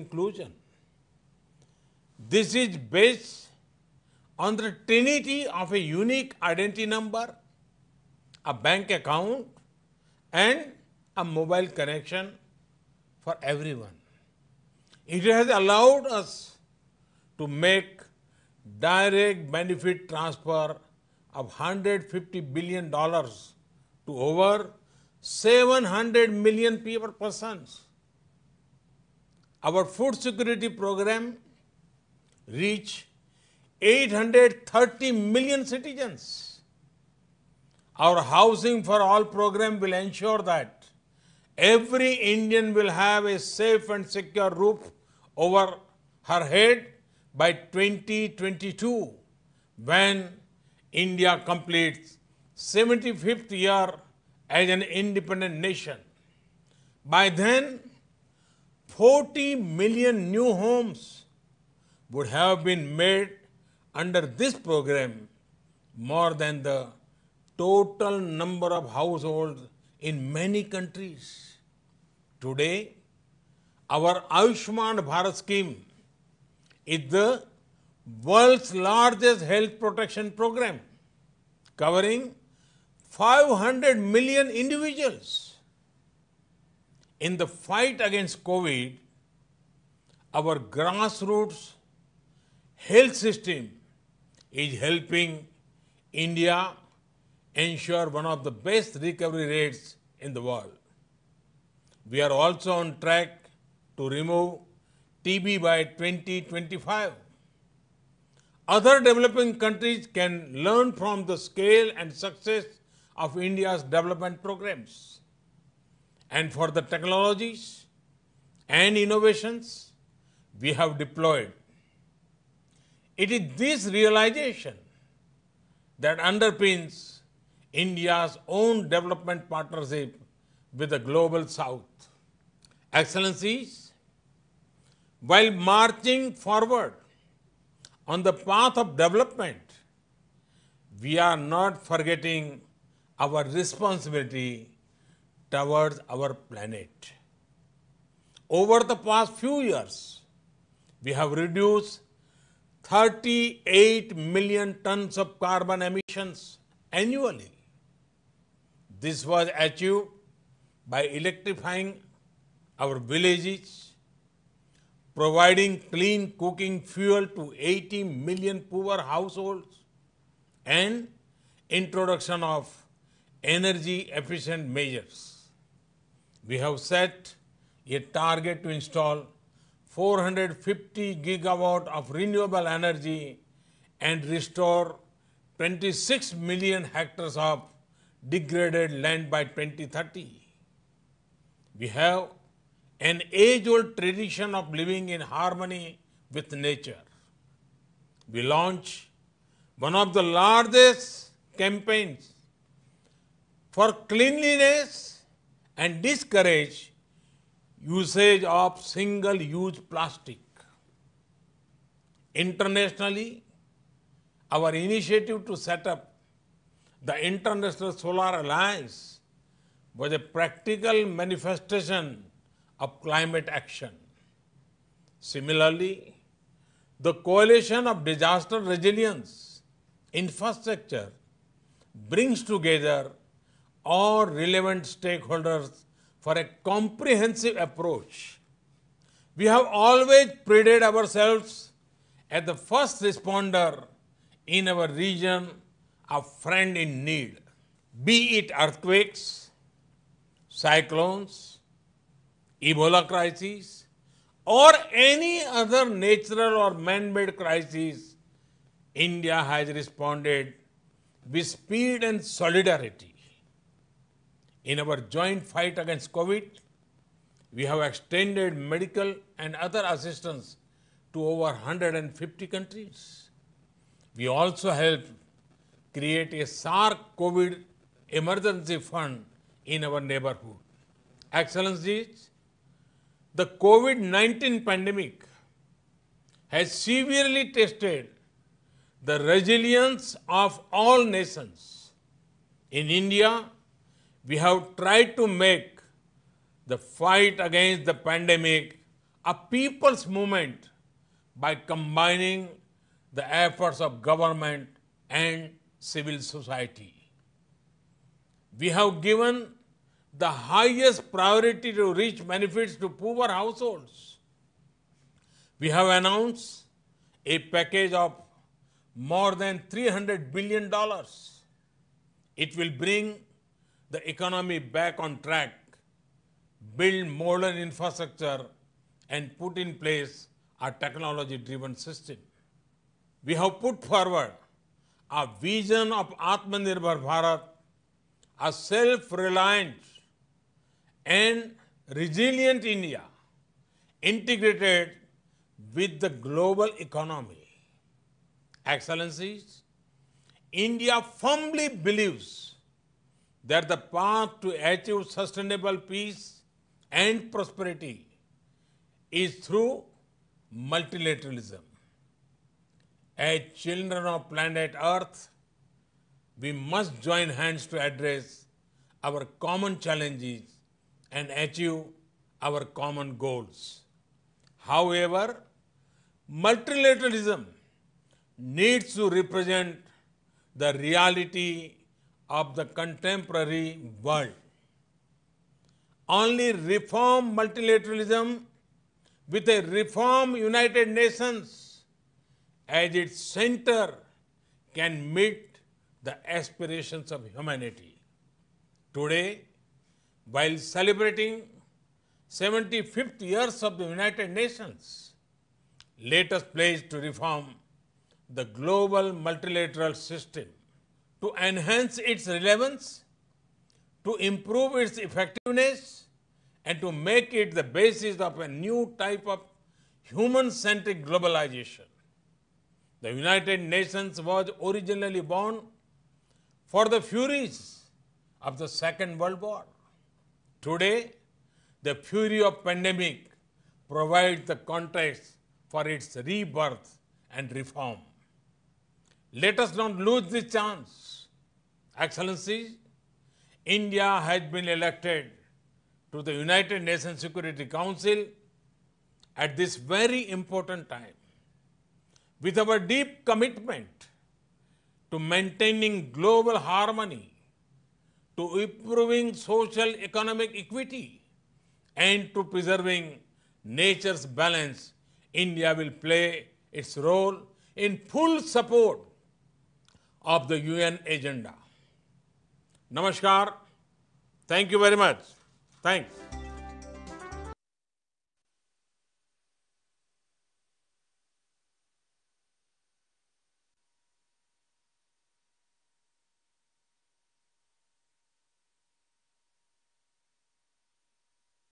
inclusion. This is based on the trinity of a unique identity number, a bank account, and a mobile connection for everyone. It has allowed us to make direct benefit transfer of 150 billion dollars to over 700 million people persons our food security program reach 830 million citizens. Our housing for all program will ensure that every Indian will have a safe and secure roof over her head by 2022 when India completes 75th year as an independent nation. By then, 40 million new homes would have been made under this program more than the total number of households in many countries. Today, our Ayushman Bharat scheme is the world's largest health protection program covering 500 million individuals in the fight against COVID, our grassroots health system is helping India ensure one of the best recovery rates in the world. We are also on track to remove TB by 2025. Other developing countries can learn from the scale and success of India's development programs and for the technologies and innovations we have deployed. It is this realization that underpins India's own development partnership with the global south. Excellencies, while marching forward on the path of development, we are not forgetting our responsibility towards our planet. Over the past few years, we have reduced 38 million tons of carbon emissions annually. This was achieved by electrifying our villages, providing clean cooking fuel to 80 million poor households, and introduction of energy efficient measures. We have set a target to install 450 gigawatt of renewable energy and restore 26 million hectares of degraded land by 2030. We have an age-old tradition of living in harmony with nature. We launch one of the largest campaigns for cleanliness and discourage usage of single use plastic. Internationally, our initiative to set up the International Solar Alliance was a practical manifestation of climate action. Similarly, the coalition of disaster resilience infrastructure brings together all relevant stakeholders for a comprehensive approach. We have always prided ourselves as the first responder in our region a friend in need, be it earthquakes, cyclones, Ebola crisis, or any other natural or man-made crisis, India has responded with speed and solidarity. In our joint fight against COVID, we have extended medical and other assistance to over 150 countries. We also helped create a SARC COVID emergency fund in our neighborhood. Excellencies, the COVID 19 pandemic has severely tested the resilience of all nations. In India, we have tried to make the fight against the pandemic a people's movement by combining the efforts of government and civil society. We have given the highest priority to reach benefits to poor households. We have announced a package of more than $300 billion. It will bring the economy back on track, build modern infrastructure, and put in place a technology driven system. We have put forward a vision of Atmanirbhar Bharat, a self reliant and resilient India integrated with the global economy. Excellencies, India firmly believes that the path to achieve sustainable peace and prosperity is through multilateralism. As children of planet Earth, we must join hands to address our common challenges and achieve our common goals. However, multilateralism needs to represent the reality of the contemporary world. Only reform multilateralism with a reform United Nations as its center can meet the aspirations of humanity. Today, while celebrating 75th years of the United Nations, let us pledge to reform the global multilateral system to enhance its relevance, to improve its effectiveness, and to make it the basis of a new type of human-centric globalization. The United Nations was originally born for the furies of the Second World War. Today, the fury of pandemic provides the context for its rebirth and reform. Let us not lose this chance. Excellencies, India has been elected to the United Nations Security Council at this very important time. With our deep commitment to maintaining global harmony, to improving social economic equity, and to preserving nature's balance, India will play its role in full support of the UN agenda. Namaskar. Thank you very much. Thanks.